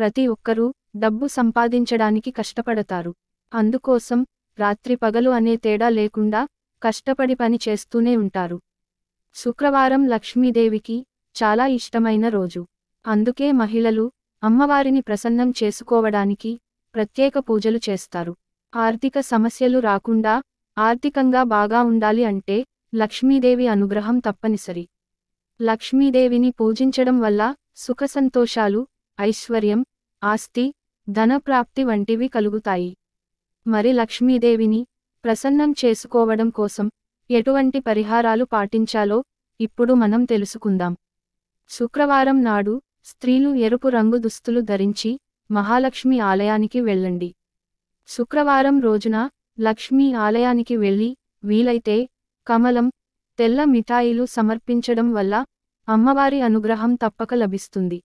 ప్రతి ఒక్కరూ డబ్బు సంపాదించడానికి కష్టపడతారు అందుకోసం రాత్రి పగలు అనే తేడా లేకుండా కష్టపడి పని చేస్తూనే ఉంటారు శుక్రవారం లక్ష్మీదేవికి చాలా ఇష్టమైన రోజు అందుకే మహిళలు అమ్మవారిని ప్రసన్నం చేసుకోవడానికి ప్రత్యేక పూజలు చేస్తారు ఆర్థిక సమస్యలు రాకుండా ఆర్థికంగా బాగా ఉండాలి అంటే లక్ష్మీదేవి అనుగ్రహం తప్పనిసరి లక్ష్మీదేవిని పూజించడం వల్ల సుఖసంతోషాలు ఐశ్వర్యం ఆస్తి ధనప్రాప్తి వంటివి కలుగుతాయి మరి లక్ష్మీదేవిని ప్రసన్నం చేసుకోవడం కోసం ఎటువంటి పరిహారాలు పాటించాలో ఇప్పుడు మనం తెలుసుకుందాం శుక్రవారం నాడు స్త్రీలు ఎరుపు రంగు దుస్తులు ధరించి మహాలక్ష్మి ఆలయానికి వెళ్ళండి శుక్రవారం రోజున లక్ష్మీ ఆలయానికి వెళ్ళి వీలైతే కమలం తెల్ల మిఠాయిలు సమర్పించడం వల్ల అమ్మవారి అనుగ్రహం తప్పక లభిస్తుంది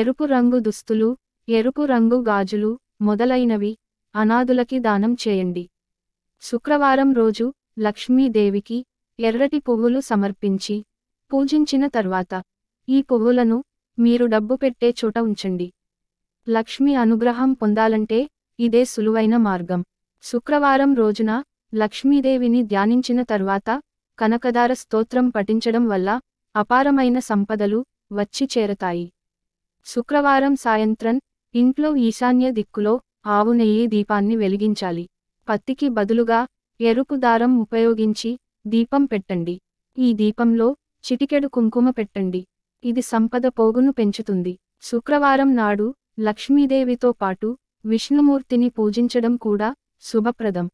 ఎరుపు రంగు దుస్తులు ఎరుపు రంగు గాజులు మొదలైనవి అనాథులకి దానం చేయండి శుక్రవారం రోజు లక్ష్మీదేవికి ఎర్రటి పువ్వులు సమర్పించి పూజించిన తర్వాత ఈ పువ్వులను మీరు డబ్బు పెట్టే చోట ఉంచండి లక్ష్మి అనుగ్రహం పొందాలంటే ఇదే సులువైన మార్గం శుక్రవారం రోజున లక్ష్మీదేవిని ధ్యానించిన తర్వాత కనకదార స్తోత్రం పఠించడం వల్ల అపారమైన సంపదలు వచ్చి చేరతాయి శుక్రవారం సాయంత్రం ఇంట్లో ఈశాన్య దిక్కులో ఆవు నెయ్యి దీపాన్ని వెలిగించాలి పత్తికి బదులుగా ఎరుపు దారం ఉపయోగించి దీపం పెట్టండి ఈ దీపంలో చిటికెడు కుంకుమ పెట్టండి ఇది సంపద పోగును పెంచుతుంది శుక్రవారం నాడు లక్ష్మీదేవితో పాటు విష్ణుమూర్తిని పూజించడం కూడా శుభప్రదం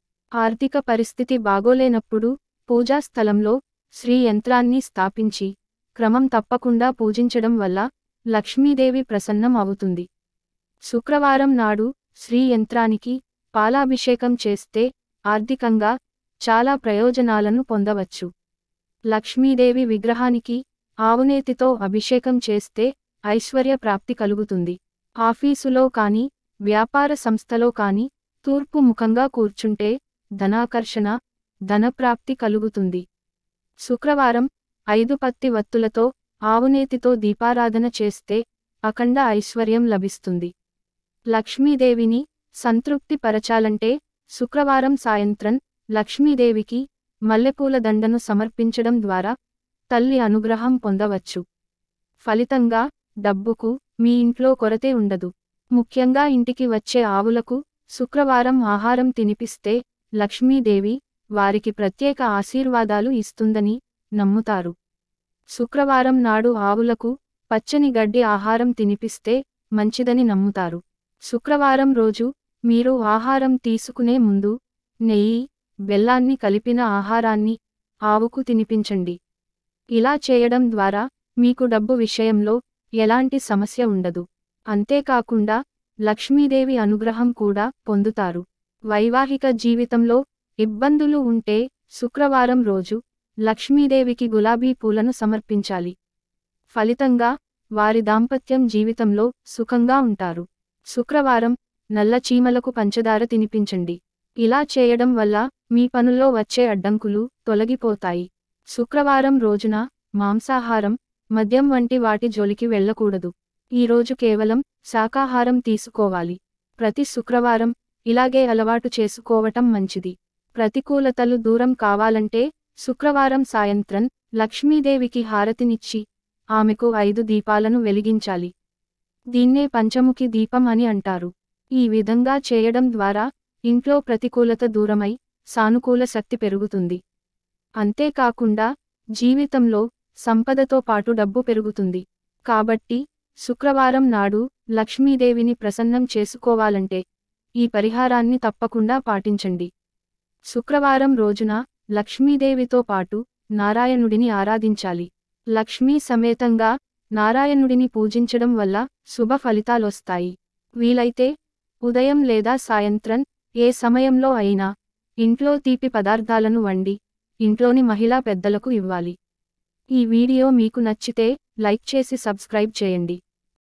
ఆర్థిక పరిస్థితి బాగోలేనప్పుడు పూజాస్థలంలో శ్రీయంత్రాన్ని శ్రీ యంత్రాన్ని స్థాపించి క్రమం తప్పకుండా పూజించడం వల్ల లక్ష్మీదేవి ప్రసన్నం అవుతుంది శుక్రవారం నాడు శ్రీ యంత్రానికి పాలాభిషేకం చేస్తే ఆర్థికంగా చాలా ప్రయోజనాలను పొందవచ్చు లక్ష్మీదేవి విగ్రహానికి ఆవునేతితో అభిషేకం చేస్తే ఐశ్వర్య ప్రాప్తి కలుగుతుంది ఆఫీసులో కాని వ్యాపార సంస్థలో కాని తూర్పు ముఖంగా కూర్చుంటే ధనాకర్షణ ధనప్రాప్తి కలుగుతుంది శుక్రవారం ఐదు పత్తి వత్తులతో ఆవునేతితో దీపారాధన చేస్తే అఖండ ఐశ్వర్యం లభిస్తుంది లక్ష్మీదేవిని సంతృప్తిపరచాలంటే శుక్రవారం సాయంత్రం లక్ష్మీదేవికి మల్లెపూల దండను సమర్పించడం ద్వారా తల్లి అనుగ్రహం పొందవచ్చు ఫలితంగా డబ్బుకు మీ ఇంట్లో కొరతే ఉండదు ముఖ్యంగా ఇంటికి వచ్చే ఆవులకు శుక్రవారం ఆహారం తినిపిస్తే లక్ష్మీదేవి వారికి ప్రత్యేక ఆశీర్వాదాలు ఇస్తుందని నమ్ముతారు శుక్రవారం నాడు ఆవులకు పచ్చని గడ్డి ఆహారం తినిపిస్తే మంచిదని నమ్ముతారు శుక్రవారం రోజు మీరు ఆహారం తీసుకునే ముందు నెయ్యి బెల్లాన్ని కలిపిన ఆహారాన్ని ఆవుకు తినిపించండి ఇలా చేయడం ద్వారా మీకు డబ్బు విషయంలో ఎలాంటి సమస్య ఉండదు అంతేకాకుండా లక్ష్మీదేవి అనుగ్రహం కూడా పొందుతారు వైవాహిక జీవితంలో ఇబ్బందులు ఉంటే శుక్రవారం రోజు లక్ష్మీదేవికి గులాబీ పూలను సమర్పించాలి ఫలితంగా వారి దాంపత్యం జీవితంలో సుఖంగా ఉంటారు శుక్రవారం నల్ల చీమలకు పంచదార తినిపించండి ఇలా చేయడం వల్ల మీ పనుల్లో వచ్చే అడ్డంకులు తొలగిపోతాయి శుక్రవారం రోజున మాంసాహారం మద్యం వంటి వాటి జోలికి వెళ్ళకూడదు ఈరోజు కేవలం శాకాహారం తీసుకోవాలి ప్రతి శుక్రవారం ఇలాగే అలవాటు చేసుకోవటం మంచిది ప్రతికూలతలు దూరం కావాలంటే శుక్రవారం సాయంత్రం లక్ష్మీదేవికి హారతినిచ్చి ఆమెకు ఐదు దీపాలను వెలిగించాలి దీన్నే పంచముఖి దీపం అని అంటారు ఈ విధంగా చేయడం ద్వారా ఇంట్లో ప్రతికూలత దూరమై సానుకూల శక్తి పెరుగుతుంది అంతేకాకుండా జీవితంలో సంపదతో పాటు డబ్బు పెరుగుతుంది కాబట్టి శుక్రవారం నాడు లక్ష్మీదేవిని ప్రసన్నం చేసుకోవాలంటే ఈ పరిహారాన్ని తప్పకుండా పాటించండి శుక్రవారం రోజున లక్ష్మీదేవితో పాటు నారాయణుడిని ఆరాధించాలి లక్ష్మీ సమేతంగా నారాయణుడిని పూజించడం వల్ల శుభ ఫలితాలొస్తాయి వీలైతే ఉదయం లేదా సాయంత్రం ఏ సమయంలో అయినా ఇంట్లో తీపి పదార్థాలను వండి ఇంట్లోని మహిళా పెద్దలకు ఇవ్వాలి ఈ వీడియో మీకు నచ్చితే లైక్ చేసి సబ్స్క్రైబ్ చేయండి